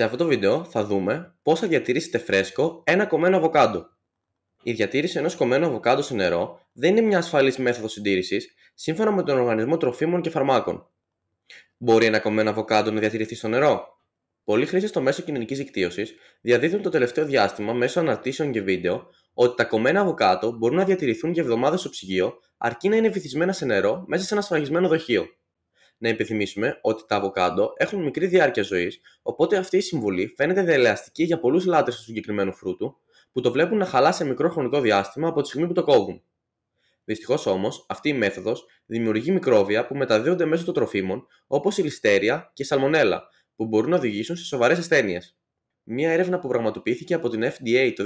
Σε αυτό το βίντεο θα δούμε πώς θα διατηρήσετε φρέσκο ένα κομμένο αβοκάντο. Η διατήρηση ενός κομμένου αβοκάντο σε νερό δεν είναι μια ασφαλής μέθοδος συντήρησης σύμφωνα με τον Οργανισμό Τροφίμων και Φαρμάκων. Μπορεί ένα κομμένο αβοκάντο να διατηρηθεί στο νερό? Πολλοί χρήστες στο μέσο κοινωνικής δικτύωσης διαδίδουν το τελευταίο διάστημα μέσω αναρτήσεων και βίντεο ότι τα κομμένα αβοκάντο μπορούν να διατηρηθούν για εβδομάδες στο ψυγείο αρκεί να είναι βυθισμένα σε νερό μέσα σε ένα σφραγισμένο δοχείο να υπενθυμίσουμε ότι τα αβοκάντο έχουν μικρή διάρκεια ζωής, οπότε αυτή η συμβολή φαίνεται δελεαστική για πολλούς λάτρες του συγκεκριμένου φρούτου, που το βλέπουν να χαλά σε μικρό χρονικό διάστημα από τη στιγμή που το κόβουν. Δυστυχώς όμως, αυτή η μέθοδος δημιουργεί μικρόβια που μεταδίδονται μέσω των τροφίμων, όπως η ληστέρια και η σαλμονέλα, που μπορούν να οδηγήσουν σε σοβαρές ασθένειες. Μία έρευνα που πραγματοποιήθηκε από την FDA το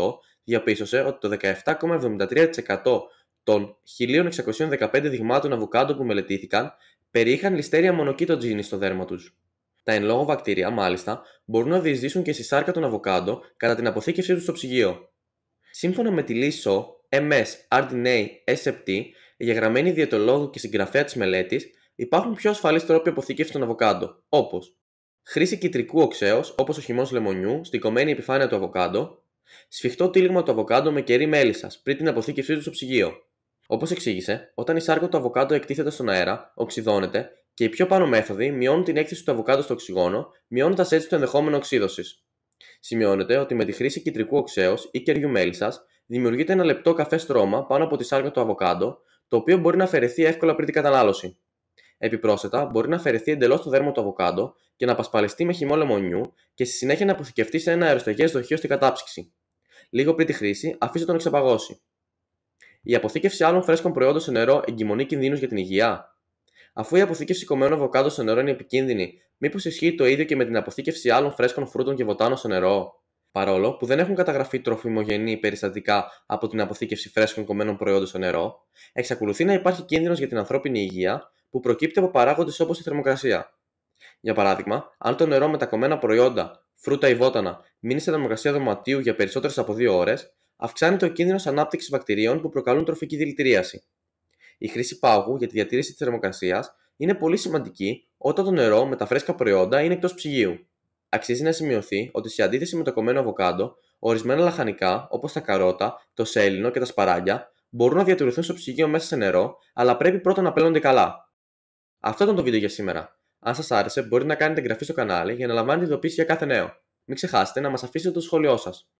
2018 διαπίστωσε ότι το 17,73% των 1.615 δειγμάτων αβουκάντων που μελετήθηκαν περιείχαν ληστέρια μονοκίτο στο δέρμα τους. Τα εν λόγω βακτήρια, μάλιστα, μπορούν να διεισδύσουν και στη σάρκα των αβοκάντων κατά την αποθήκευσή τους στο ψυγείο. Σύμφωνα με τη Λίσο MS RDNA SFT, γραμμένη διαιτολόγου και συγγραφέα της μελέτης, υπάρχουν πιο ασφαλείς τρόποι αποθήκευσης των αβοκάντων, όπως χρήση κυτρικού οξέως, όπως ο χυμός λεμονιού, στην κομμένη επιφάνεια του αβοκάντο, σφιχτό τύλιγμα του αβοκάντο με κερί μέλισσας πριν την αποθήκευσή του στο ψυγείο, Όπως εξήγησε, όταν η σάρκα του αβοκάντο εκτίθεται στον αέρα, οξυδώνεται και οι πιο πάνω μέθοδοι μειώνουν την έκθεση του αβοκάντο στο οξυγόνο, μειώνοντας έτσι το ενδεχόμενο οξύδωσης. Σημειώνεται ότι με τη χρήση κυτρικού οξέως ή κεριού μέλισσας δημιουργείται ένα λεπτό καφέ στρώμα πάνω από τη σάρκα του αβοκάντο, το οποίο μπορεί να αφαιρεθεί εύκολα πριν την κατανάλωση. Επιπρόσθετα, μπορεί να αφαιρεθεί εντελώς το δέρμα του αβοκάντο και να πασπαλιστεί με χυμό λεμονιού και στη συνέχεια να αποθηκευτεί σε ένα αεροστεγέ δοχείο στην κατάψυξη. Λίγο πριν τη χρήση, αφήστε τον εξαπαγώσει. Η αποθήκευση άλλων φρέσκων προϊόντων σε νερό εγκυμονεί κινδύνους για την υγεία. Αφού η αποθήκευση κομμένων αβοκάντο σε νερό είναι επικίνδυνη, μήπως ισχύει το ίδιο και με την αποθήκευση άλλων φρέσκων φρούτων και βοτάνων σε νερό. Παρόλο που δεν έχουν καταγραφεί τροφιμογενή περιστατικά από την αποθήκευση φρέσκων κομμένων προϊόντων σε νερό, εξακολουθεί να υπάρχει κίνδυνος για την ανθρώπινη υγεία που προκύπτει από παράγοντες όπως η θερμοκρασία. Για παράδειγμα, αν το νερό με τα κομμένα προϊόντα, φρούτα ή βότανα μείνει σε θερμοκρασία δωματίου για περισσότερες από 2 ώρε, αυξάνεται ο κίνδυνο ανάπτυξη βακτηρίων που προκαλούν τροφική δηλητηρίαση. Η χρήση πάγου για τη διατήρηση της θερμοκρασίας είναι πολύ σημαντική όταν το νερό με τα φρέσκα προϊόντα είναι εκτός ψυγείου. Αξίζει να σημειωθεί ότι σε αντίθεση με το κομμένο αβοκάντο, ορισμένα λαχανικά όπως τα καρότα, το σέλινο και τα σπαράγγια μπορούν να διατηρηθούν στο ψυγείο μέσα σε νερό, αλλά πρέπει πρώτα να πλένονται καλά. Αυτό ήταν το βίντεο για σήμερα. Αν σας άρεσε, μπορείτε να κάνετε εγγραφή στο κανάλι για να λαμβάνετε ειδοποίηση για κάθε νέο. Μην ξεχάσετε να μας αφήσετε το σχόλιο σας.